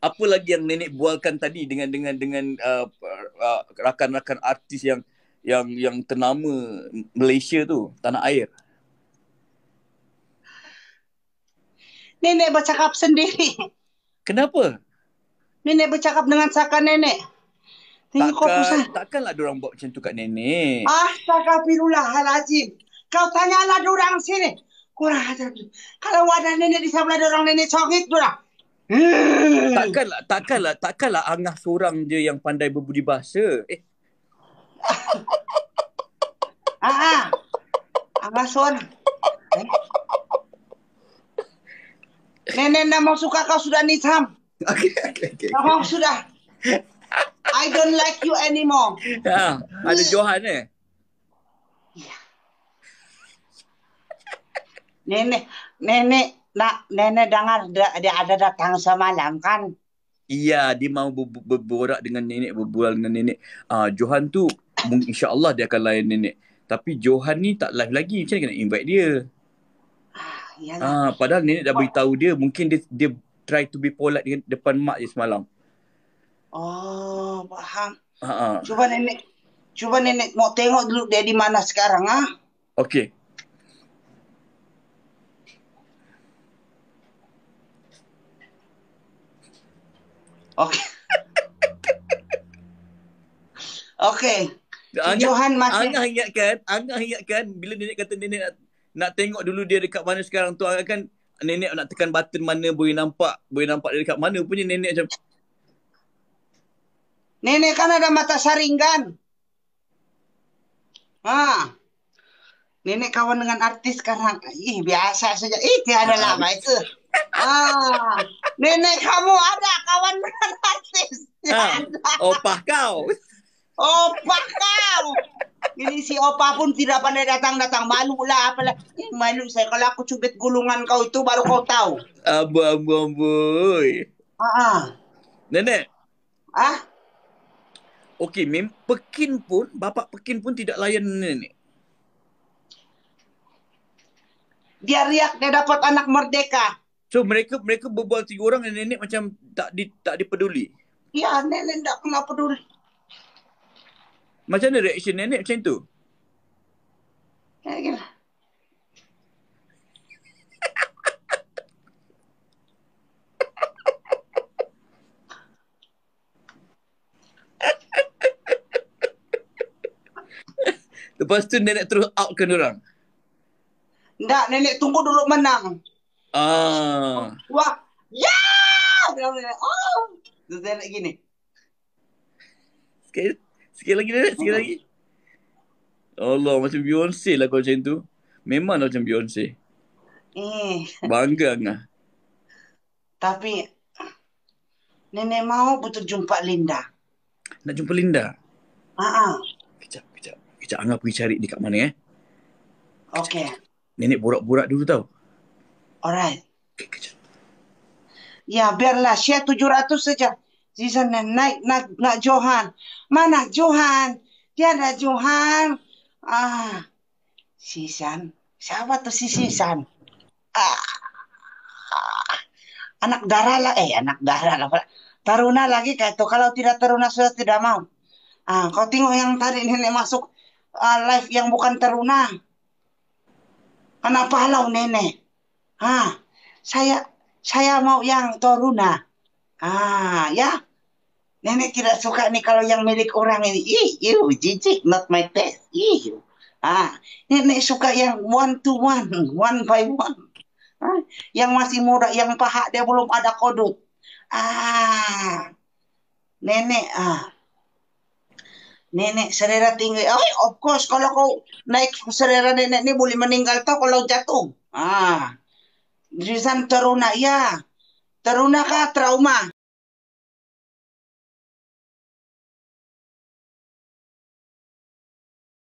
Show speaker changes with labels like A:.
A: apa lagi yang nenek bualkan tadi dengan dengan dengan uh, uh, uh, rakan-rakan artis yang yang yang ternama Malaysia tu tanah air
B: Nenek bercakap sendiri. Kenapa? Nenek bercakap dengan sakan nenek. Takkan,
A: takkanlah diorang buat macam tu kat nenek.
B: Astagfirullahaladzim. Kau tanyalah diorang sini. Kurang ajar. Kalau wadah nenek di sebelah diorang nenek cokit diorang.
A: Hmm. Takkanlah, takkanlah, takkanlah Angah seorang je yang pandai berbudi bahasa. Eh.
B: Ah, ah. Angah seorang. Eh. Nenek nama suka kau sudah nisam.
A: Okay, okay,
B: okay. Nama sudah. I don't like you anymore.
A: Ya, ah, ada Johan eh.
B: Nenek, nenek, nak nenek dengar dia ada datang semalam kan?
A: Iya, dia mau berborak dengan nenek, berbual dengan nenek. Uh, Johan tu insya Allah dia akan layan nenek. Tapi Johan ni tak live lagi. Macam mana kena invite dia?
B: Ah, ah, padahal nenek dah beritahu
A: dia mungkin dia dia try to be polite dengan depan mak je semalam.
B: Oh, faham.
A: Ah, ah. Cuba
B: nenek cuba nenek mau tengok dulu dia di mana sekarang ah.
A: Okey. Okay. okay. Angah, Johan masih... Angah ingatkan, Angah ingatkan bila nenek kata nenek nak, nak tengok dulu dia dekat mana sekarang tu Angah kan nenek nak tekan button mana boleh nampak, boleh nampak dia dekat mana punya nenek macam... Nenek
B: kan ada mata saringan. Ha. Nenek kawan dengan artis sekarang. Ih, biasa saja. Ih, tiada lama itu. Ah, ha. nenek kamu ada kawan
A: ha. opah kau
B: opah kau ini si opa pun tidak pandai datang datang malu lah apalah eh, malu
A: saya kalau aku cubit gulungan kau itu baru kau tahu abu abu abu ah nenek ah Okey, mim, pekin pun, bapak pekin pun tidak layan nenek. Dia riak dia dapat anak merdeka. So mereka mereka berbual tiga orang dan nenek macam tak di tak dipeduli.
B: Ya, nenek
A: tak pernah peduli. Macam mana reaction nenek macam tu? Lepas tu nenek terus out ke orang.
B: Tak, nenek tunggu dulu menang.
A: Ah.
B: Wah. Ya! Yeah! Oh.
A: Terus dia nak gini. Sekali, sekali lagi dia, sekali lagi. Allah macam Beyonce lah kau macam tu. Memang lah macam Beyonce. Eh. Bangga enggak?
B: Tapi nenek mau butuh jumpa Linda.
A: Nak jumpa Linda?
B: Ha ah. Kejap, kejap.
A: Kejap Angga pergi cari dia kat mana eh. Okey. Nenek borak-borak dulu tau.
B: Alright. Okay, kejap. Ya biarlah Syekh 700 saja. Di sana naik nak, nak Johan. Mana Johan? Tiada Johan. Ah, Sisan. Siapa tuh si Sisan? Ah, anak darah lah. Eh, anak darah lah. Taruna lagi kayak itu. Kalau tidak taruna sudah tidak mau. Ah, kau tengok yang tadi nenek masuk uh, live yang bukan taruna. Kenapa lah nenek? Ah, saya saya mau yang toruna. Ah, ha, ya. Nenek tidak suka nih kalau yang milik orang ini. Ih, iu, jijik, not my taste. Ih, ah, nenek suka yang one to one, one by one. Ah, yang masih muda, yang paha dia belum ada kodut. Ah, nenek, ah. Nenek selera tinggi. Oh, of course, kalau kau naik selera nenek ini boleh meninggal tau kalau jatuh. Ah, Drisan teruna ya. Taruna ka, trauma.